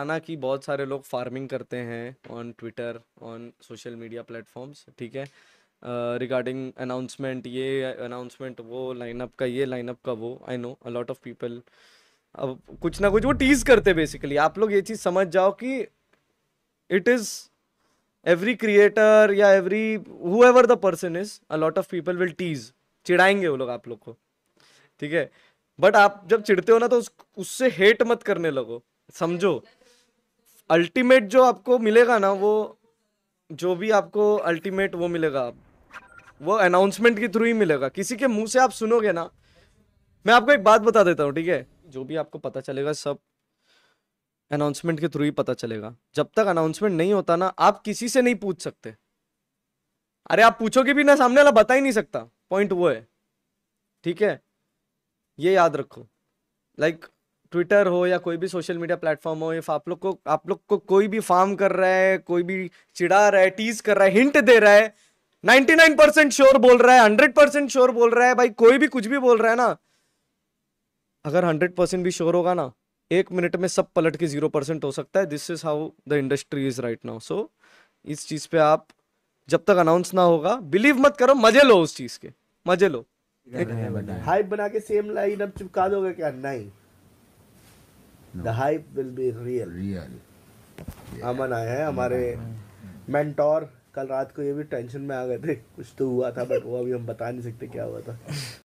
हरियाणा की बहुत सारे लोग फार्मिंग करते हैं on Twitter on social media platforms ठीक है रिगार्डिंग uh, अनाउंसमेंट ये अनाउंसमेंट वो लाइनअप का ये लाइनअप का वो I know a lot of people अब कुछ ना कुछ वो टीज करते बेसिकली आप लोग ये चीज़ समझ जाओ कि इट इज़ एवरी क्रिएटर या every whoever the person is a lot of people will tease चिड़ाएंगे वो लोग आप लोग को ठीक है बट आप जब चिड़ते हो ना तो उस, उससे हेट मत करने लगो समझो अल्टीमेट जो आपको मिलेगा ना वो जो भी आपको अल्टीमेट वो मिलेगा वो अनाउंसमेंट के थ्रू ही मिलेगा किसी के मुंह से आप सुनोगे ना मैं आपको एक बात बता देता हूँ ठीक है जो भी आपको पता चलेगा सब अनाउंसमेंट के थ्रू ही पता चलेगा जब तक अनाउंसमेंट नहीं होता ना आप किसी से नहीं पूछ सकते अरे आप पूछोगे भी ना सामने वाला बता ही नहीं सकता पॉइंट वो है ठीक है ये याद रखो लाइक like, ट्विटर हो या कोई भी सोशल मीडिया प्लेटफॉर्म हो इफ आप लोग को आप लोग को कोई भी फार्म कर रहा है कोई भी चिड़ा रहा है टीज कर रहा है हिंट दे रहा है 99 परसेंट श्योर बोल रहा है 100 परसेंट श्योर बोल रहा है भाई कोई भी कुछ भी बोल रहा है ना अगर 100 परसेंट भी श्योर होगा ना एक मिनट में सब पलट के जीरो परसेंट हो सकता है this is how the industry is right now so इस चीज पे आप जब तक अनाउंस ना होगा बिलीव मत करो मजे लो उस चीज के मजे लो हाइप बना के सेम लाइन अब चिपका दोगे क्या नहीं the hype will be real real Aman आए हैं हमारे मेंटोर कल रात को ये भी टेंशन में आ गए थे कुछ तो हुआ था बट वो अभी हम बता नहीं सकते क्या हुआ था